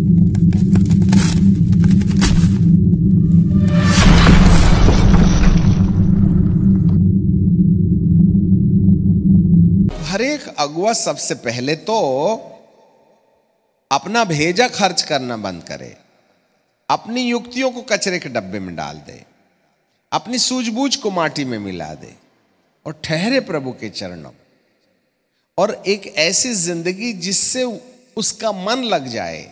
हर एक अगुआ सबसे पहले तो अपना भेजा खर्च करना बंद करे अपनी युक्तियों को कचरे के डब्बे में डाल दे अपनी सूझबूझ को माटी में मिला दे और ठहरे प्रभु के चरणों और एक ऐसी जिंदगी जिससे उसका मन लग जाए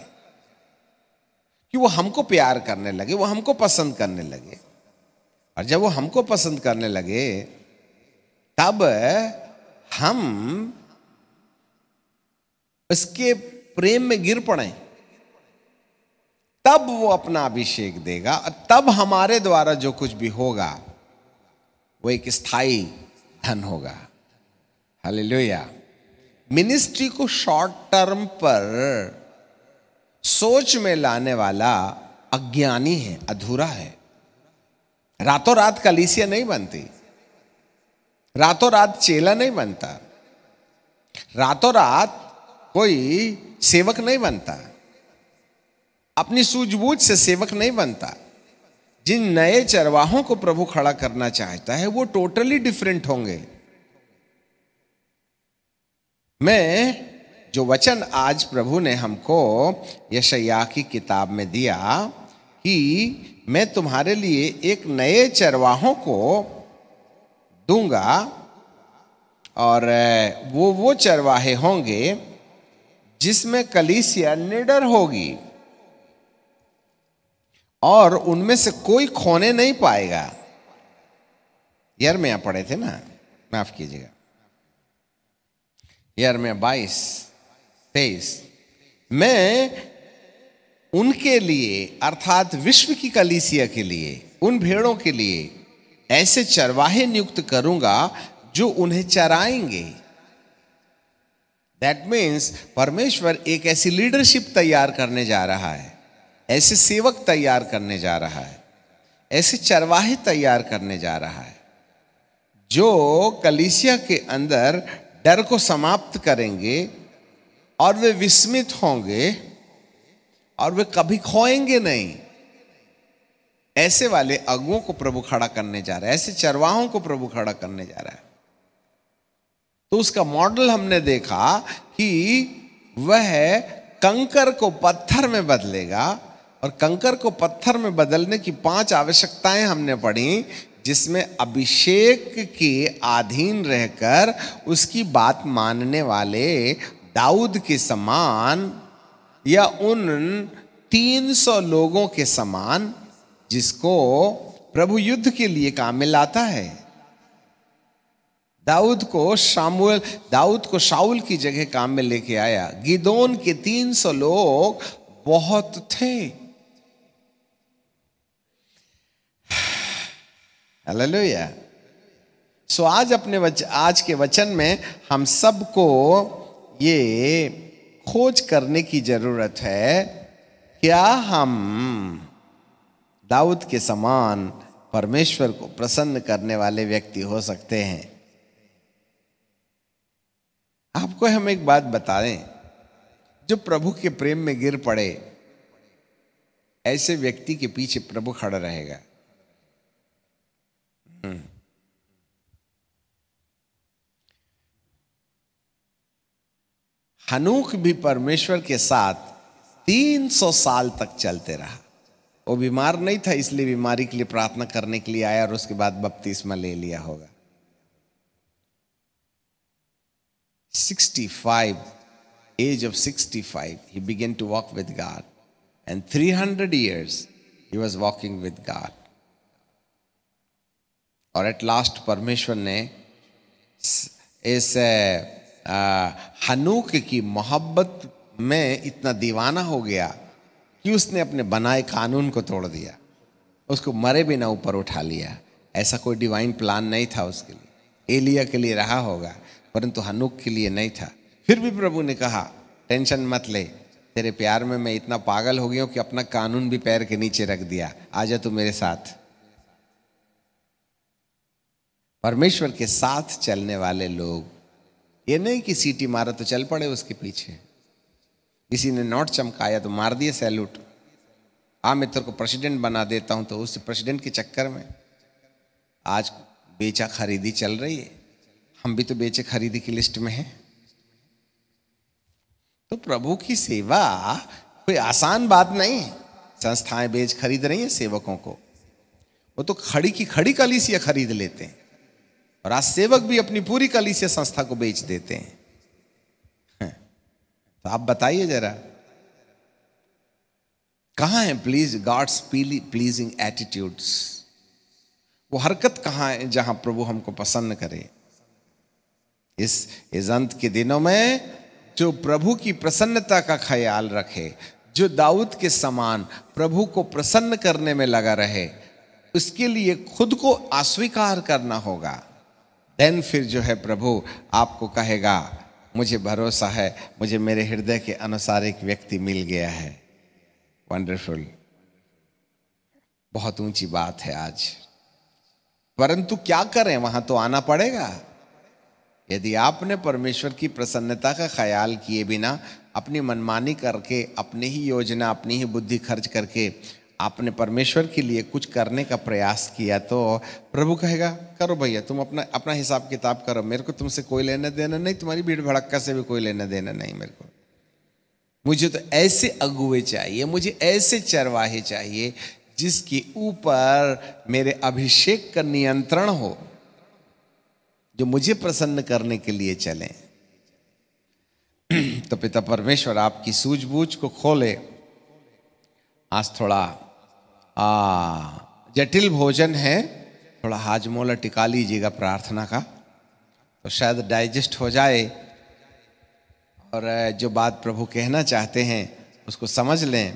कि वो हमको प्यार करने लगे वो हमको पसंद करने लगे और जब वो हमको पसंद करने लगे तब हम उसके प्रेम में गिर पड़े तब वो अपना अभिषेक देगा और तब हमारे द्वारा जो कुछ भी होगा वो एक स्थायी धन होगा हालेलुया मिनिस्ट्री को शॉर्ट टर्म पर सोच में लाने वाला अज्ञानी है अधूरा है रातों रात कलीसिया नहीं बनती रातों रात चेला नहीं बनता रातों रात कोई सेवक नहीं बनता अपनी सूझबूझ से सेवक नहीं बनता जिन नए चरवाहों को प्रभु खड़ा करना चाहता है वो टोटली डिफरेंट होंगे मैं जो वचन आज प्रभु ने हमको यशया की किताब में दिया कि मैं तुम्हारे लिए एक नए चरवाहों को दूंगा और वो वो चरवाहे होंगे जिसमें कलीसिया निडर होगी और उनमें से कोई खोने नहीं पाएगा यार में पढ़े थे ना माफ कीजिएगा यार में बाईस तेईस मैं उनके लिए अर्थात विश्व की कलीसिया के लिए उन भेड़ों के लिए ऐसे चरवाहे नियुक्त करूंगा जो उन्हें चराएंगे दैट मीन्स परमेश्वर एक ऐसी लीडरशिप तैयार करने जा रहा है ऐसे सेवक तैयार करने जा रहा है ऐसे चरवाहे तैयार करने जा रहा है जो कलीसिया के अंदर डर को समाप्त करेंगे और वे विस्मित होंगे और वे कभी खोएंगे नहीं ऐसे वाले अगुओं को प्रभु खड़ा करने जा रहा है ऐसे चरवाहों को प्रभु खड़ा करने जा रहा है तो उसका मॉडल हमने देखा कि वह कंकर को पत्थर में बदलेगा और कंकर को पत्थर में बदलने की पांच आवश्यकताएं हमने पढ़ी जिसमें अभिषेक के अधीन रहकर उसकी बात मानने वाले दाऊद के समान या उन 300 लोगों के समान जिसको प्रभु युद्ध के लिए काम में लाता है दाऊद को शामुएल दाऊद को शाउल की जगह काम में लेके आया गिदोन के 300 लोग बहुत थे हालेलुया सो आज अपने वच, आज के वचन में हम सबको ये खोज करने की ज़रूरत है क्या हम दाऊद के समान परमेश्वर को प्रसन्न करने वाले व्यक्ति हो सकते हैं आपको हम एक बात बता दें जो प्रभु के प्रेम में गिर पड़े ऐसे व्यक्ति के पीछे प्रभु खड़ा रहेगा हम्म। हनूक भी परमेश्वर के साथ 300 साल तक चलते रहा वो बीमार नहीं था इसलिए बीमारी के लिए प्रार्थना करने के लिए आया और उसके बाद बपतिस्मा ले लिया होगा 65 sixty five 65 began to walk with with and three 300 years ही वॉज वॉकिंग विद गॉड और एट लास्ट परमेश्वर ने इस हनूक की मोहब्बत में इतना दीवाना हो गया कि उसने अपने बनाए कानून को तोड़ दिया उसको मरे बिना ऊपर उठा लिया ऐसा कोई डिवाइन प्लान नहीं था उसके लिए एलिया के लिए रहा होगा परंतु हनुक के लिए नहीं था फिर भी प्रभु ने कहा टेंशन मत ले तेरे प्यार में मैं इतना पागल हो गया हूँ कि अपना कानून भी पैर के नीचे रख दिया आ जा तू मेरे साथ परमेश्वर के साथ चलने वाले लोग ये नहीं कि सीटी मारा तो चल पड़े उसके पीछे किसी ने नोट चमकाया तो मार दिए सैल्यूट आ हाँ, मैं तेरे को प्रेसिडेंट बना देता हूँ तो उस प्रेसिडेंट के चक्कर में आज बेचा खरीदी चल रही है हम भी तो बेचे खरीदी की लिस्ट में हैं तो प्रभु की सेवा कोई आसान बात नहीं है संस्थाएं बेच खरीद रही हैं सेवकों को वो तो खड़ी की खड़ी कलीसिया खरीद लेते हैं और आज सेवक भी अपनी पूरी कलीसिया संस्था को बेच देते हैं हाँ। तो आप बताइए जरा कहां है प्लीज गॉड्स प्लीजिंग एटीट्यूड्स वो हरकत कहां है जहां प्रभु हमको पसंद करे इस इस अंत के दिनों में जो प्रभु की प्रसन्नता का ख्याल रखे जो दाऊद के समान प्रभु को प्रसन्न करने में लगा रहे उसके लिए खुद को अस्वीकार करना होगा देन फिर जो है प्रभु आपको कहेगा मुझे भरोसा है मुझे मेरे हृदय के अनुसार एक व्यक्ति मिल गया है वंडरफुल बहुत ऊंची बात है आज परंतु क्या करें वहां तो आना पड़ेगा यदि आपने परमेश्वर की प्रसन्नता का ख्याल किए बिना अपनी मनमानी करके अपनी ही योजना अपनी ही बुद्धि खर्च करके आपने परमेश्वर के लिए कुछ करने का प्रयास किया तो प्रभु कहेगा करो भैया तुम अपना अपना हिसाब किताब करो मेरे को तुमसे कोई लेना देना नहीं तुम्हारी भीड़ भड़क्का से भी कोई लेना देना नहीं मेरे को मुझे तो ऐसे अगुए चाहिए मुझे ऐसे चरवाहे चाहिए जिसके ऊपर मेरे अभिषेक का नियंत्रण हो जो मुझे प्रसन्न करने के लिए चले तो पिता परमेश्वर आपकी सूझबूझ को खोले आज थोड़ा आ जटिल भोजन है थोड़ा हाजमोला टिका लीजिएगा प्रार्थना का तो शायद डाइजेस्ट हो जाए और जो बात प्रभु कहना चाहते हैं उसको समझ लें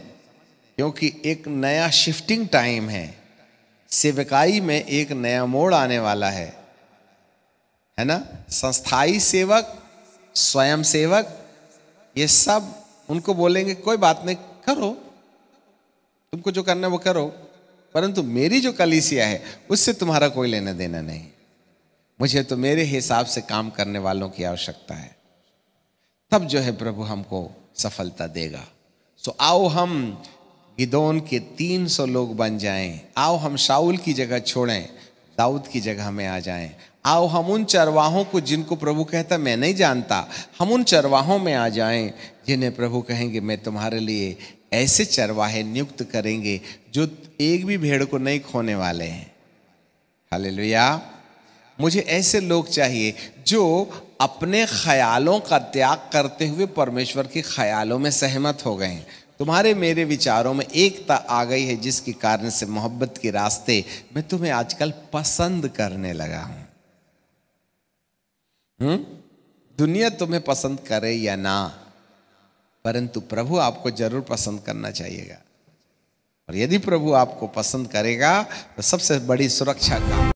क्योंकि एक नया शिफ्टिंग टाइम है सेवकाई में एक नया मोड़ आने वाला है है ना संस्थाई सेवक स्वयं सेवक ये सब उनको बोलेंगे कोई बात नहीं करो तुमको जो करना है वो करो परंतु मेरी जो कलीसिया है उससे तुम्हारा कोई लेना देना नहीं मुझे तो मेरे हिसाब से काम करने वालों की आवश्यकता है तब जो है प्रभु हमको सफलता देगा सो आओ हम गिदोन के 300 लोग बन जाएं आओ हम शाउल की जगह छोड़ें दाऊद की जगह में आ जाएं आओ हम उन चरवाहों को जिनको प्रभु कहता मैं नहीं जानता हम उन चरवाहों में आ जाएं जिन्हें प्रभु कहेंगे मैं तुम्हारे लिए ऐसे चरवाहे नियुक्त करेंगे जो एक भी भेड़ को नहीं खोने वाले हैं हालेलुया मुझे ऐसे लोग चाहिए जो अपने ख्यालों का त्याग करते हुए परमेश्वर के ख्यालों में सहमत हो गए हैं तुम्हारे मेरे विचारों में एकता आ गई है जिसके कारण से मोहब्बत के रास्ते मैं तुम्हें आजकल पसंद करने लगा हूं दुनिया तुम्हें पसंद करे या ना परंतु प्रभु आपको जरूर पसंद करना चाहिएगा और यदि प्रभु आपको पसंद करेगा तो सबसे बड़ी सुरक्षा का